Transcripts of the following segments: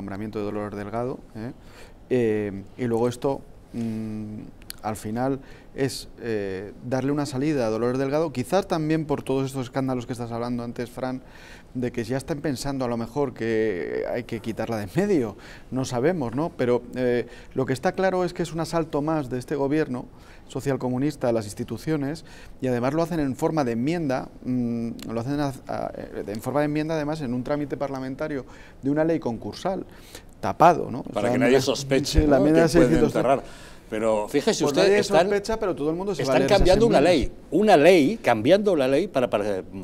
nombramiento de dolor Delgado. ¿eh? Eh, y luego esto mm, al final es eh, darle una salida a Dolores Delgado, quizás también por todos estos escándalos que estás hablando antes, Fran, de que ya están pensando a lo mejor que hay que quitarla de en medio, no sabemos, ¿no? Pero eh, lo que está claro es que es un asalto más de este gobierno socialcomunista a las instituciones y además lo hacen en forma de enmienda, mm, lo hacen eh, en forma de enmienda además en un trámite parlamentario de una ley concursal tapado, ¿no? Para que nadie sospeche la, que pero fíjese ustedes. usted, están, pero todo el mundo cambiando una ley, una ley, cambiando la ley para,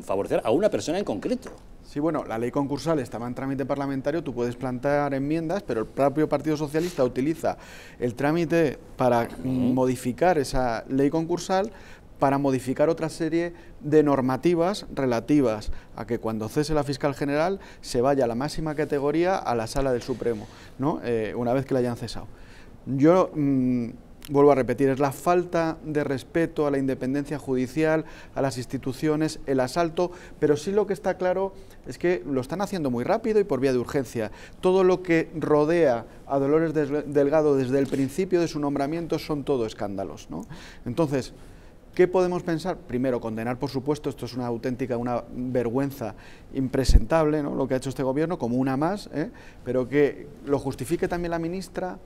favorecer a una persona en concreto. Sí, bueno, la ley concursal estaba en trámite parlamentario, tú puedes plantar enmiendas, pero el propio Partido Socialista utiliza el trámite para modificar esa ley concursal para modificar otra serie de normativas relativas a que cuando cese la fiscal general se vaya a la máxima categoría a la sala del Supremo, ¿no? Eh, una vez que la hayan cesado. Yo mm, vuelvo a repetir, es la falta de respeto a la independencia judicial, a las instituciones, el asalto, pero sí lo que está claro es que lo están haciendo muy rápido y por vía de urgencia. Todo lo que rodea a Dolores Delgado desde el principio de su nombramiento son todo escándalos. Entonces, ¿Qué podemos pensar? Primero, condenar, por supuesto, esto es una auténtica, una vergüenza impresentable, ¿no? lo que ha hecho este gobierno, como una más, ¿eh? pero que lo justifique también la ministra,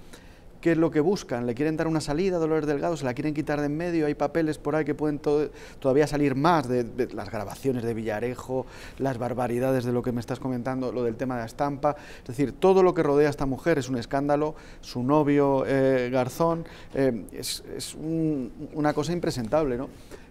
¿Qué es lo que buscan? ¿Le quieren dar una salida a Dolores Delgado? ¿Se la quieren quitar de en medio? Hay papeles por ahí que pueden todavía salir más de, las grabaciones de Villarejo, las barbaridades de lo que me estás comentando, lo del tema de la estampa. Es decir, todo lo que rodea a esta mujer es un escándalo. Su novio eh, Garzón eh, es, una cosa impresentable, ¿no?